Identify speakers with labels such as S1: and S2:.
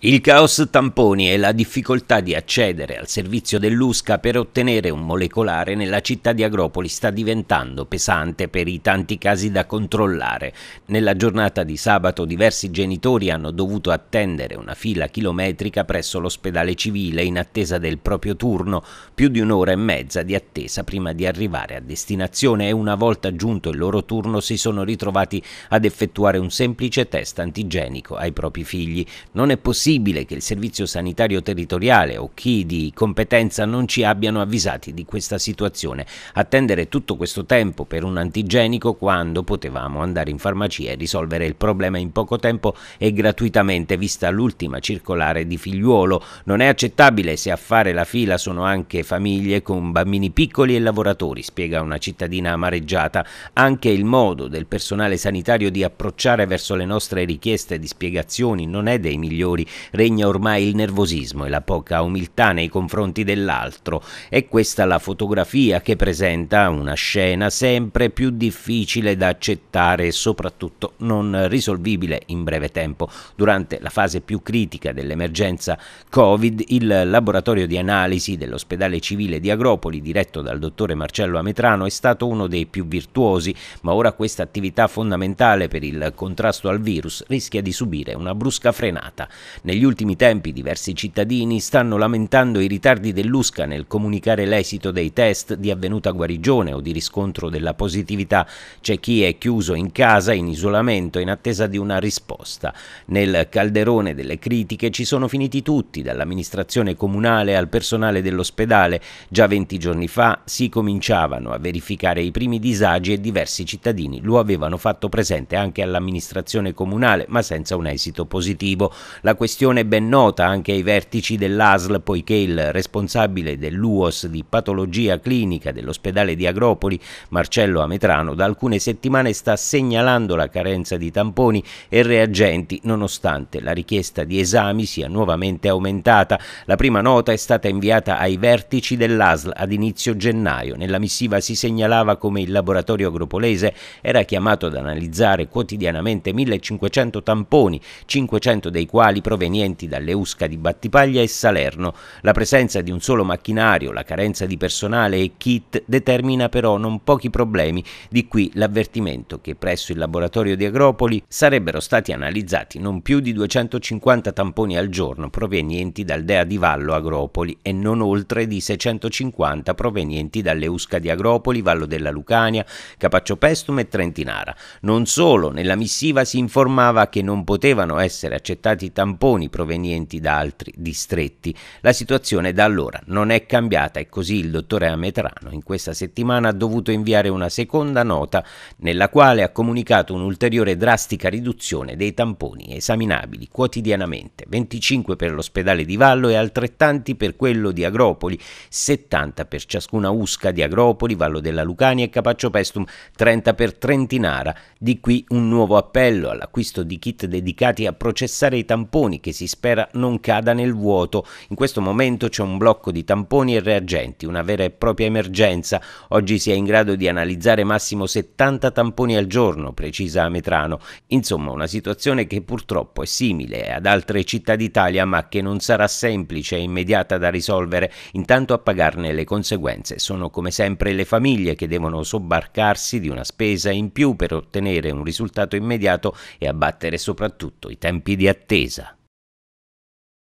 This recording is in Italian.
S1: Il caos tamponi e la difficoltà di accedere al servizio dell'USCA per ottenere un molecolare nella città di Agropoli sta diventando pesante per i tanti casi da controllare. Nella giornata di sabato diversi genitori hanno dovuto attendere una fila chilometrica presso l'ospedale civile in attesa del proprio turno, più di un'ora e mezza di attesa prima di arrivare a destinazione e una volta giunto il loro turno si sono ritrovati ad effettuare un semplice test antigenico ai propri figli. Non è possibile possibile che il Servizio Sanitario Territoriale o chi di competenza non ci abbiano avvisati di questa situazione. Attendere tutto questo tempo per un antigenico quando potevamo andare in farmacia e risolvere il problema in poco tempo e gratuitamente, vista l'ultima circolare di figliuolo. Non è accettabile se a fare la fila sono anche famiglie con bambini piccoli e lavoratori, spiega una cittadina amareggiata. Anche il modo del personale sanitario di approcciare verso le nostre richieste di spiegazioni non è dei migliori regna ormai il nervosismo e la poca umiltà nei confronti dell'altro. È questa la fotografia che presenta una scena sempre più difficile da accettare e soprattutto non risolvibile in breve tempo. Durante la fase più critica dell'emergenza Covid, il laboratorio di analisi dell'ospedale civile di Agropoli, diretto dal dottore Marcello Ametrano, è stato uno dei più virtuosi, ma ora questa attività fondamentale per il contrasto al virus rischia di subire una brusca frenata. Negli ultimi tempi diversi cittadini stanno lamentando i ritardi dell'USCA nel comunicare l'esito dei test di avvenuta guarigione o di riscontro della positività. C'è chi è chiuso in casa in isolamento in attesa di una risposta. Nel calderone delle critiche ci sono finiti tutti, dall'amministrazione comunale al personale dell'ospedale. Già 20 giorni fa si cominciavano a verificare i primi disagi e diversi cittadini lo avevano fatto presente anche all'amministrazione comunale, ma senza un esito positivo. La questione questione ben nota anche ai vertici dell'ASL poiché il responsabile dell'UOS di patologia clinica dell'ospedale di Agropoli, Marcello Ametrano, da alcune settimane sta segnalando la carenza di tamponi e reagenti nonostante la richiesta di esami sia nuovamente aumentata. La prima nota è stata inviata ai vertici dell'ASL ad inizio gennaio. Nella missiva si segnalava come il laboratorio agropolese era chiamato ad analizzare quotidianamente 1500 tamponi, 500 dei quali provengono provenienti dalle USCA di Battipaglia e Salerno. La presenza di un solo macchinario, la carenza di personale e kit determina però non pochi problemi, di qui l'avvertimento che presso il laboratorio di Agropoli sarebbero stati analizzati non più di 250 tamponi al giorno provenienti dal DEA di Vallo Agropoli e non oltre di 650 provenienti dalle USCA di Agropoli, Vallo della Lucania, Capaccio Pestum e Trentinara. Non solo, nella missiva si informava che non potevano essere accettati tamponi campioni provenienti da altri distretti. La situazione da allora non è cambiata e così il dottore Ametrano in questa settimana ha dovuto inviare una seconda nota nella quale ha comunicato un'ulteriore drastica riduzione dei tamponi esaminabili quotidianamente, 25 per l'ospedale di Vallo e altrettanti per quello di Agropoli, 70 per ciascuna USCA di Agropoli, Vallo della Lucania e Capaccio Pestum, 30 per Trentinara. Di qui un nuovo appello all'acquisto di kit dedicati a processare i tamponi che si spera non cada nel vuoto. In questo momento c'è un blocco di tamponi e reagenti, una vera e propria emergenza. Oggi si è in grado di analizzare massimo 70 tamponi al giorno, precisa Metrano. Insomma, una situazione che purtroppo è simile ad altre città d'Italia, ma che non sarà semplice e immediata da risolvere. Intanto a pagarne le conseguenze sono come sempre le famiglie che devono sobbarcarsi di una spesa in più per ottenere un risultato immediato e abbattere soprattutto i tempi di attesa.